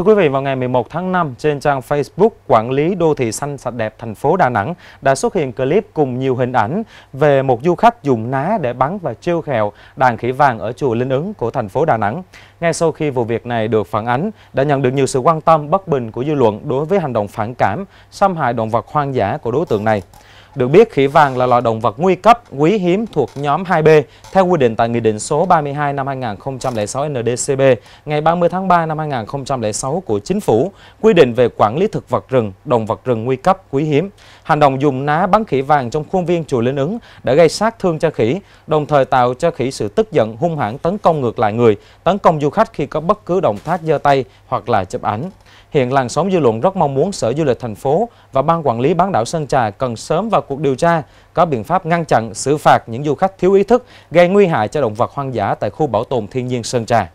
Thưa quý vị, vào ngày 11 tháng 5, trên trang Facebook Quản lý Đô thị Xanh Sạch Đẹp thành phố Đà Nẵng đã xuất hiện clip cùng nhiều hình ảnh về một du khách dùng ná để bắn và trêu khèo đàn khỉ vàng ở chùa Linh Ứng của thành phố Đà Nẵng. Ngay sau khi vụ việc này được phản ánh, đã nhận được nhiều sự quan tâm bất bình của dư luận đối với hành động phản cảm, xâm hại động vật hoang dã của đối tượng này. Được biết, khỉ vàng là loài động vật nguy cấp, quý hiếm thuộc nhóm 2B theo quy định tại Nghị định số 32 năm 2006 NDCB ngày 30 tháng 3 năm 2006 của Chính phủ quy định về quản lý thực vật rừng, động vật rừng nguy cấp, quý hiếm. Hành động dùng ná bắn khỉ vàng trong khuôn viên chùa Linh ứng đã gây sát thương cho khỉ, đồng thời tạo cho khỉ sự tức giận hung hãn tấn công ngược lại người, tấn công du khách khi có bất cứ động tác giơ tay hoặc là chụp ảnh. Hiện làn sóng dư luận rất mong muốn Sở Du lịch thành phố và Ban quản lý bán đảo Sơn Trà cần sớm và vào cuộc điều tra, có biện pháp ngăn chặn, xử phạt những du khách thiếu ý thức gây nguy hại cho động vật hoang dã tại khu bảo tồn thiên nhiên Sơn Trà.